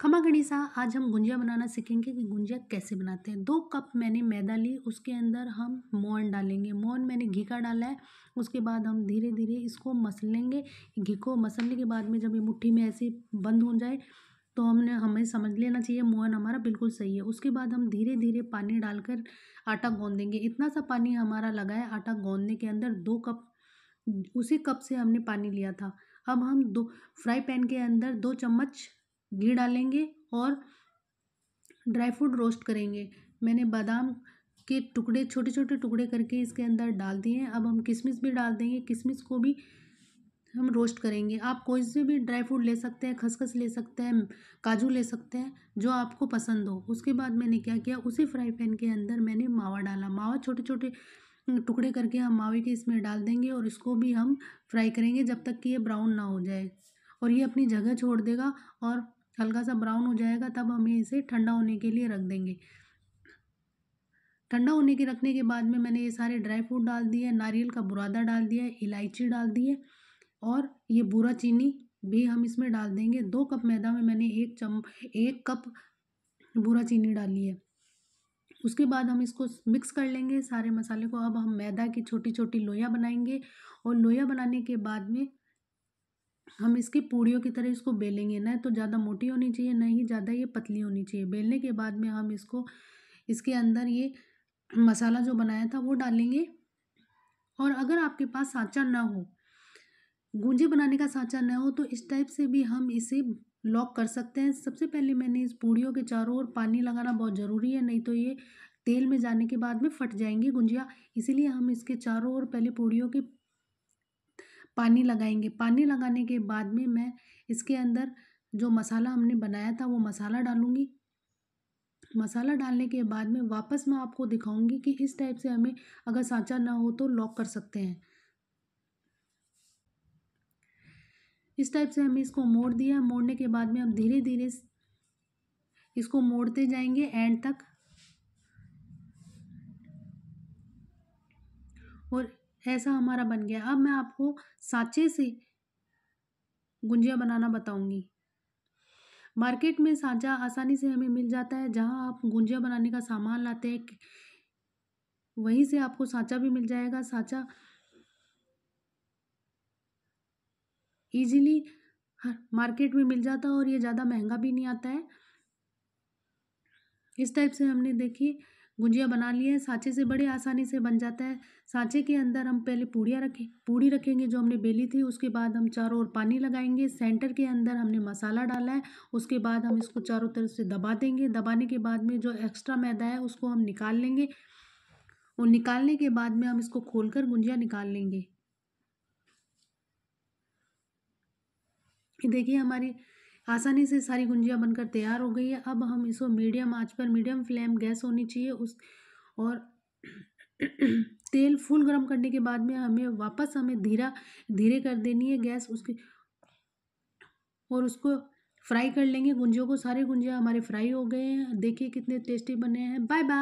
खमा गणिसा आज हम गुंजिया बनाना सीखेंगे कि गुंजिया कैसे बनाते हैं दो कप मैंने मैदा ली उसके अंदर हम मोहन डालेंगे मोहन मैंने घी का डाला है उसके बाद हम धीरे धीरे इसको मसलेंगे घी को मसलने के बाद में जब ये मुट्ठी में ऐसे बंद हो जाए तो हमने हमें समझ लेना चाहिए मोहन हमारा बिल्कुल सही है उसके बाद हम धीरे धीरे पानी डालकर आटा गोंद देंगे इतना सा पानी हमारा लगा है आटा गोंदने के अंदर दो कप उसी कप से हमने पानी लिया था अब हम दो फ्राई पैन के अंदर दो चम्मच घी डालेंगे और ड्राई फ्रूट रोस्ट करेंगे मैंने बादाम के टुकड़े छोटे छोटे टुकड़े करके इसके अंदर डाल दिए हैं अब हम किशमिश भी डाल देंगे किशमिश को भी हम रोस्ट करेंगे आप कोई से भी ड्राई फ्रूट ले सकते हैं खसखस ले सकते हैं काजू ले सकते हैं जो आपको पसंद हो उसके बाद मैंने क्या किया उसी फ्राई पैन के अंदर मैंने मावा डाला मावा छोटे छोटे टुकड़े करके हम मावे के इसमें डाल देंगे और इसको भी हम फ्राई करेंगे जब तक कि ये ब्राउन ना हो जाए और ये अपनी जगह छोड़ देगा और हल्का सा ब्राउन हो जाएगा तब हमें इसे ठंडा होने के लिए रख देंगे ठंडा होने के रखने के बाद में मैंने ये सारे ड्राई फ्रूट डाल दिए नारियल का बुरादा डाल दिया है इलायची डाल दी है और ये बुरा चीनी भी हम इसमें डाल देंगे दो कप मैदा में मैंने एक चम एक कप बुरा चीनी डाली है उसके बाद हम इसको मिक्स कर लेंगे सारे मसाले को अब हम मैदा की छोटी छोटी लोया बनाएंगे और लोया बनाने के बाद में हम इसकी पूड़ियों की तरह इसको बेलेंगे ना तो ज़्यादा मोटी होनी चाहिए ना ही ज़्यादा ये पतली होनी चाहिए बेलने के बाद में हम इसको इसके अंदर ये मसाला जो बनाया था वो डालेंगे और अगर आपके पास साँचा ना हो गूंजे बनाने का साँचा ना हो तो इस टाइप से भी हम इसे लॉक कर सकते हैं सबसे पहले मैंने इस पूड़ियों के चारों ओर पानी लगाना बहुत ज़रूरी है नहीं तो ये तेल में जाने के बाद में फट जाएंगे गुंजिया इसीलिए हम इसके चारों ओर पहले पूड़ियों के पानी लगाएंगे पानी लगाने के बाद में मैं इसके अंदर जो मसाला हमने बनाया था वो मसाला डालूँगी मसाला डालने के बाद में वापस मैं आपको दिखाऊंगी कि इस टाइप से हमें अगर सांचा ना हो तो लॉक कर सकते हैं इस टाइप से हमें इसको मोड़ दिया मोड़ने के बाद में हम धीरे धीरे इसको मोड़ते जाएंगे एंड तक और ऐसा हमारा बन गया अब मैं आपको सांचे से गुंजिया बनाना बताऊंगी मार्केट में सांचा आसानी से हमें मिल जाता है जहां आप गुंजिया बनाने का सामान लाते हैं वहीं से आपको सांचा भी मिल जाएगा सांचा इजीली मार्केट में मिल जाता है और ये ज़्यादा महंगा भी नहीं आता है इस टाइप से हमने देखी गुंजिया बना लिए हैं साँचे से बड़े आसानी से बन जाता है साँचे के अंदर हम पहले पूड़ियाँ रखें पूड़ी रखेंगे जो हमने बेली थी उसके बाद हम चारों ओर पानी लगाएंगे सेंटर के अंदर हमने मसाला डाला है उसके बाद हम इसको चारों तरफ से दबा देंगे दबाने के बाद में जो एक्स्ट्रा मैदा है उसको हम निकाल लेंगे और निकालने के बाद में हम इसको कर गुंजिया निकाल लेंगे देखिए हमारी आसानी से सारी गुंजियाँ बनकर तैयार हो गई है अब हम इसको मीडियम आँच पर मीडियम फ्लेम गैस होनी चाहिए उस और तेल फुल गर्म करने के बाद में हमें वापस हमें धीरा धीरे कर देनी है गैस उसके और उसको फ्राई कर लेंगे गुंजियों को सारे गुंजिया हमारे फ्राई हो गए हैं देखिए कितने टेस्टी बने हैं बाय बाय